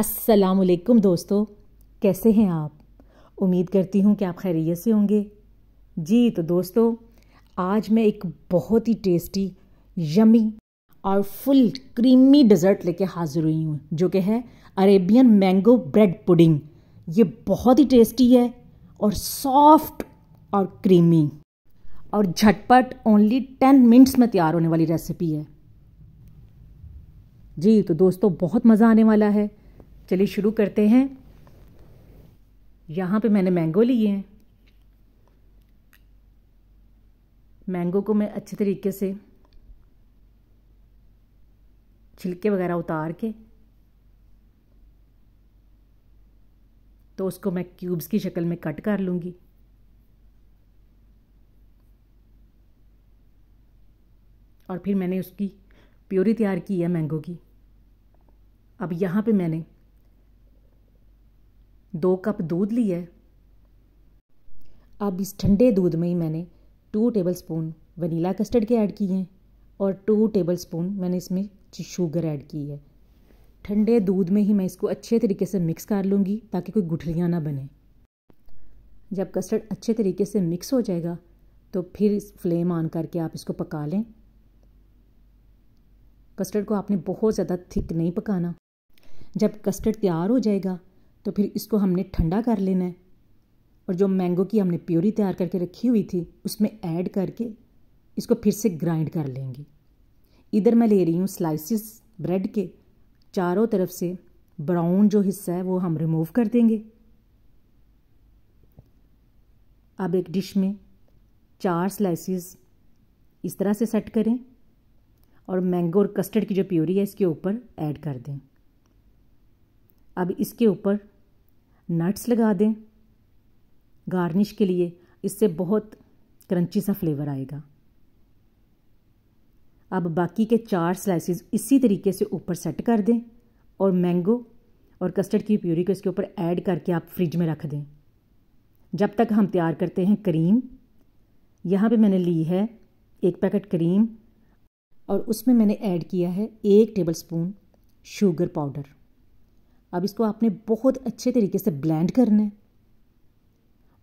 असलकुम दोस्तों कैसे हैं आप उम्मीद करती हूँ कि आप खैरियत से होंगे जी तो दोस्तों आज मैं एक बहुत ही टेस्टी यमी और फुल क्रीमी डिज़र्ट लेके हाज़िर हुई हूँ जो कि है अरेबियन मैंगो ब्रेड पुडिंग ये बहुत ही टेस्टी है और सॉफ्ट और क्रीमी और झटपट ओनली टेन मिनट्स में तैयार होने वाली रेसिपी है जी तो दोस्तों बहुत मज़ा आने वाला है चलिए शुरू करते हैं यहाँ पे मैंने मैंगो लिए हैं मैंगो को मैं अच्छे तरीके से छिलके वगैरह उतार के तो उसको मैं क्यूब्स की शक्ल में कट कर लूँगी और फिर मैंने उसकी प्योरी तैयार की है मैंगो की अब यहाँ पे मैंने दो कप दूध लिया है अब इस ठंडे दूध में ही मैंने two tablespoon vanilla custard के ऐड किए हैं और टू टेबल स्पून मैंने इसमें शुगर ऐड की है ठंडे दूध में ही मैं इसको अच्छे तरीके से मिक्स कर लूँगी ताकि कोई गुठलियाँ ना बने जब कस्टर्ड अच्छे तरीके से मिक्स हो जाएगा तो फिर फ्लेम ऑन करके आप इसको पका लें कस्टर्ड को आपने बहुत ज़्यादा थिक नहीं पकाना जब कस्टर्ड तैयार हो जाएगा तो फिर इसको हमने ठंडा कर लेना है और जो मैंगो की हमने प्योरी तैयार करके रखी हुई थी उसमें ऐड करके इसको फिर से ग्राइंड कर लेंगे इधर मैं ले रही हूँ स्लाइसिस ब्रेड के चारों तरफ से ब्राउन जो हिस्सा है वो हम रिमूव कर देंगे अब एक डिश में चार स्लाइसिस इस तरह से सेट करें और मैंगो और कस्टर्ड की जो प्योरी है इसके ऊपर ऐड कर दें अब इसके ऊपर नट्स लगा दें गार्निश के लिए इससे बहुत क्रंची सा फ्लेवर आएगा अब बाकी के चार स्लाइसेस इसी तरीके से ऊपर सेट कर दें और मैंगो और कस्टर्ड की प्यूरी को इसके ऊपर ऐड करके आप फ्रिज में रख दें जब तक हम तैयार करते हैं क्रीम यहाँ पे मैंने ली है एक पैकेट क्रीम और उसमें मैंने ऐड किया है एक टेबलस्पून शुगर पाउडर अब इसको आपने बहुत अच्छे तरीके से ब्लेंड करना है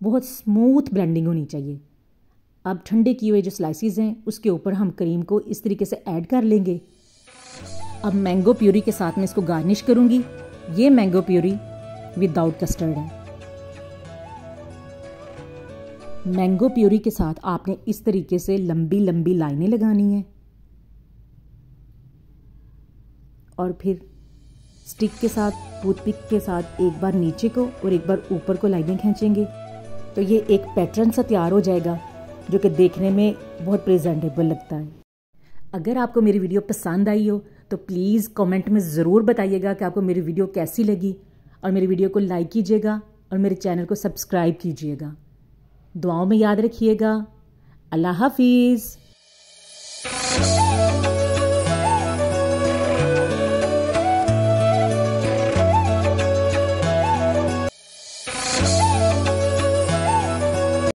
बहुत स्मूथ ब्लेंडिंग होनी चाहिए अब ठंडे किए हुए जो स्लाइसिस हैं उसके ऊपर हम क्रीम को इस तरीके से ऐड कर लेंगे अब मैंगो प्यूरी के साथ में इसको गार्निश करूँगी ये मैंगो प्यूरी विदाउट कस्टर्ड है मैंगो प्यूरी के साथ आपने इस तरीके से लंबी लंबी लाइनें लगानी है और फिर स्टिक के साथ टूथपिक के साथ एक बार नीचे को और एक बार ऊपर को लाइनें खींचेंगे तो ये एक पैटर्न सा तैयार हो जाएगा जो कि देखने में बहुत प्रेजेंटेबल लगता है अगर आपको मेरी वीडियो पसंद आई हो तो प्लीज़ कमेंट में ज़रूर बताइएगा कि आपको मेरी वीडियो कैसी लगी और मेरी वीडियो को लाइक कीजिएगा और मेरे चैनल को सब्सक्राइब कीजिएगा दुआओं में याद रखिएगा अल्लाह हाफिज़